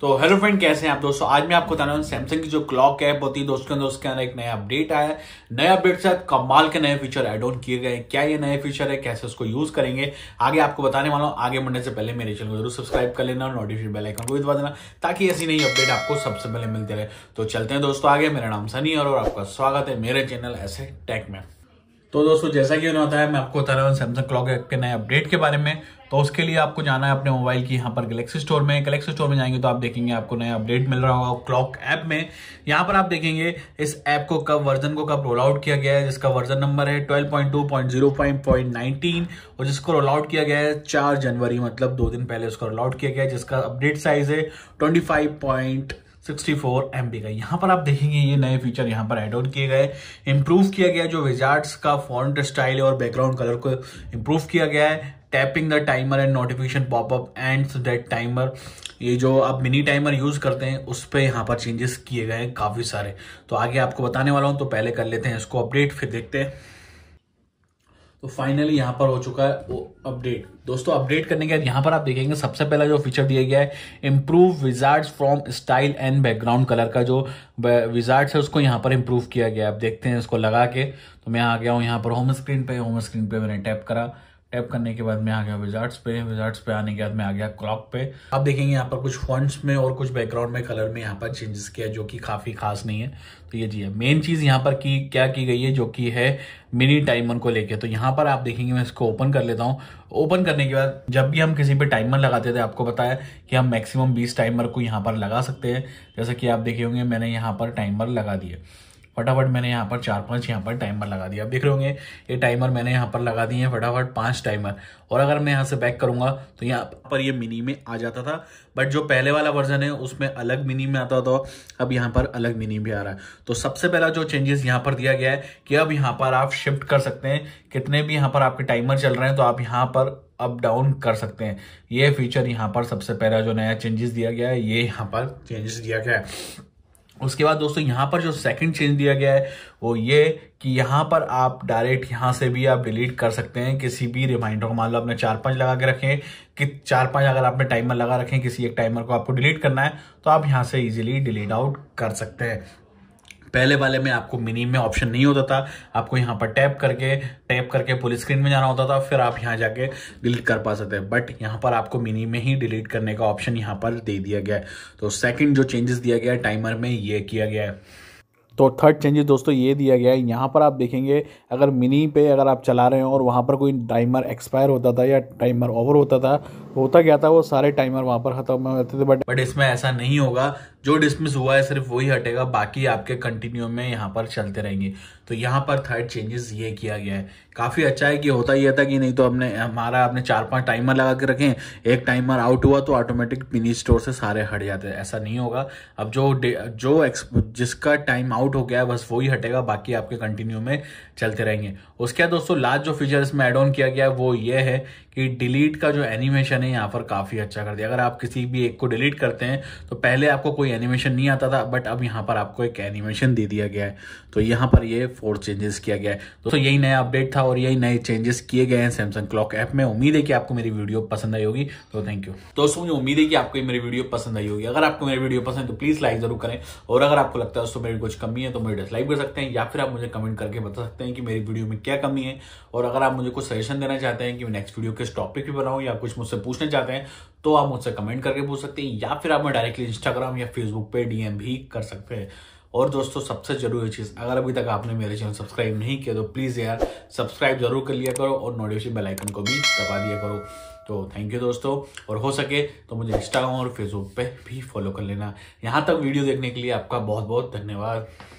तो hello friend कैसे हैं आप दोस्तों आज मैं आपको बताना हूँ सैमसंग की जो क्लॉक ऐप होती है दोस्तों के उसके अंदर एक नया अपडेट आया है नए अपडेट से कमाल के नए फीचर एड ऑन किए गए क्या ये नए फीचर है कैसे उसको यूज करेंगे आगे आपको बताने वाला हूँ आगे बढ़ने से पहले मेरे चैनल को जरूर सब्सक्राइब कर लेना और नोटिफिकेशन बेल आइकन को भी दबा देना ताकि ऐसी नई अपडेट आपको सबसे पहले मिलते रहे तो चलते हैं दोस्तों आगे मेरा नाम सनी और आपका स्वागत है मेरे चैनल ऐसे टेक में तो दोस्तों जैसा कि उन्होंने बताया मैं आपको बता रहा हूँ सैमसंग क्लॉक एप के नए अपडेट के बारे में तो उसके लिए आपको जाना है अपने मोबाइल की यहाँ पर गलेक्सी स्टोर में गलेक्सी स्टोर में जाएंगे तो आप देखेंगे आपको नया अपडेट मिल रहा होगा क्लॉक ऐप में यहाँ पर आप देखेंगे इस ऐप को कब वर्जन को कब रोल आउट किया गया है जिसका वर्जन नंबर है ट्वेल्व और जिसको रोल आउट किया गया है चार जनवरी मतलब दो दिन पहले उसका रोल आउट किया गया है जिसका अपडेट साइज है ट्वेंटी 64 MB का यहाँ पर आप देखेंगे ये नए फीचर यहाँ पर एड ऑन किए गए इम्प्रूव किया गया जो विजार्ड्स का फॉन्ट स्टाइल और बैकग्राउंड कलर को इम्प्रूव किया गया है tapping the timer and notification popup and date timer ये जो आप मिनी टाइमर यूज करते हैं उस पर यहाँ पर चेंजेस किए गए हैं काफी सारे तो आगे आपको बताने वाला हूँ तो पहले कर लेते हैं इसको अपडेट फिर देखते हैं तो फाइनली यहां पर हो चुका है वो अपडेट दोस्तों अपडेट करने के बाद यहाँ पर आप देखेंगे सबसे पहला जो फीचर दिया गया है improve wizard from style and background colour का जो विजार्ड है उसको यहाँ पर इम्प्रूव किया गया आप देखते हैं इसको लगा के तो मैं आ गया हूँ यहाँ पर होम स्क्रीन पे होम स्क्रीन पे मैंने टैप करा टैप करने के बाद मैं आ गया विजार्ट्स पे विजार्ट्स पे आने के बाद मैं आ गया क्रॉप पे आप देखेंगे यहाँ पर कुछ फंड्स में और कुछ बैकग्राउंड में कलर में यहाँ पर चेंजेस किया जो कि काफ़ी खास नहीं है तो ये जी है मेन चीज़ यहाँ पर की क्या की गई है जो कि है मिनी टाइमर को लेके तो यहाँ पर आप देखेंगे मैं इसको ओपन कर लेता हूँ ओपन करने के बाद जब भी हम किसी पे टाइमर लगाते थे आपको बताया कि हम मैक्सिमम बीस टाइमर को यहाँ पर लगा सकते हैं जैसा कि आप देखे होंगे मैंने यहाँ पर टाइमर लगा दिया फटाफट मैंने यहाँ पर चार पांच यहाँ पर टाइमर लगा दिया आप देख रहे होंगे ये टाइमर मैंने यहाँ पर लगा दिए हैं फटाफट पांच टाइमर और अगर मैं यहाँ से बैक करूंगा तो यहाँ पर ये मिनी में आ जाता था बट जो पहले वाला वर्जन है उसमें अलग मिनी में आता था अब यहाँ पर अलग मिनी भी आ रहा है तो सबसे पहला जो चेंजेस यहाँ पर दिया गया है कि अब यहाँ पर आप शिफ्ट कर सकते हैं कितने भी यहाँ पर आपके टाइमर चल रहे हैं तो आप यहाँ पर अप डाउन कर सकते हैं ये फीचर यहाँ पर सबसे पहला जो नया चेंजेस दिया गया है ये यहाँ पर चेंजेस दिया गया है उसके बाद दोस्तों यहां पर जो सेकंड चेंज दिया गया है वो ये कि यहाँ पर आप डायरेक्ट यहां से भी आप डिलीट कर सकते हैं किसी भी रिमाइंडर को मान लो आपने चार पांच लगा के रखें कि चार पाँच अगर आपने टाइमर लगा रखें किसी एक टाइमर को आपको डिलीट करना है तो आप यहां से इजीली डिलीट आउट कर सकते हैं पहले वाले में आपको मिनी में ऑप्शन नहीं होता था आपको यहाँ पर टैप करके टैप करके पुलिस स्क्रीन में जाना होता था फिर आप यहाँ जाके डिलीट कर पा सकते हैं बट यहाँ पर आपको मिनी में ही डिलीट करने का ऑप्शन यहाँ पर दे दिया गया है तो सेकेंड जो चेंजेस दिया गया है टाइमर में ये किया गया है तो थर्ड चेंजेस दोस्तों ये दिया गया है यहाँ पर आप देखेंगे अगर मिनी पे अगर आप चला रहे हो और वहाँ पर कोई टाइमर एक्सपायर होता था या टाइमर ओवर होता था होता क्या था वो सारे टाइमर वहाँ पर खत्म हो जाते थे बट बट इसमें ऐसा नहीं होगा जो डिसमिस हुआ है सिर्फ वही हटेगा बाकी आपके कंटिन्यू में यहाँ पर चलते रहेंगे तो यहाँ पर थर्ड चेंजेस ये किया गया है काफ़ी अच्छा है कि होता ही था कि नहीं तो हमने हमारा आपने चार पांच टाइमर लगा के रखे एक टाइमर आउट हुआ तो ऑटोमेटिक मिनी स्टोर से सारे हट जाते हैं ऐसा नहीं होगा अब जो जो जिसका टाइम आउट हो गया है बस वही हटेगा बाकी आपके कंटिन्यू में चलते रहेंगे उसके बाद दोस्तों लास्ट जो फीचर इसमें एड ऑन किया गया है वो ये है कि डिलीट का जो एनिमेशन है यहाँ पर काफ़ी अच्छा कर दिया अगर आप किसी भी एक को डिलीट करते हैं तो पहले आपको कोई एनिमेशन नहीं आता था बट अब यहाँ पर आपको एक एनिमेशन दे दिया गया है तो यहाँ पर ये फोर चेंजेस किया गया है दोस्तों यही नया अपडेट था और यही नए चेंजेस किए गए हैं सैमसंग क्लॉक ऐप में उम्मीद है कि आपको मेरी वीडियो पसंद आई होगी तो थैंक यू दोस्तों मुझे उम्मीद है कि आपको मेरी वीडियो पसंद आई होगी अगर आपको मेरी वीडियो पसंद है तो प्लीज़ लाइक जरूर करें और अगर आपको लगता है दोस्तों मेरी कुछ कमी है तो मुझे डिसलाइक कर सकते हैं या फिर आप मुझे कमेंट करके बता सकते हैं कि मेरी वीडियो में क्या कमी है और अगर आप मुझे कुछ सजेशन देना चाहते हैं कि नेक्स्ट वीडियो किस जिस टॉपिक पे बनाऊँ या कुछ मुझसे पूछने चाहते हैं तो आप मुझसे कमेंट करके पूछ सकते हैं या फिर आप मैं डायरेक्टली इंस्टाग्राम या फेसबुक पे डीएम भी कर सकते हैं और दोस्तों सबसे जरूरी चीज़ अगर अभी तक आपने मेरे चैनल सब्सक्राइब नहीं किया तो प्लीज़ यार सब्सक्राइब जरूर कर लिया करो और नोटिफिकेशन बेल आइकन को भी दबा दिया करो तो थैंक यू दोस्तों और हो सके तो मुझे इंस्टाग्राम और फेसबुक पे भी फॉलो कर लेना यहाँ तक वीडियो देखने के लिए आपका बहुत बहुत धन्यवाद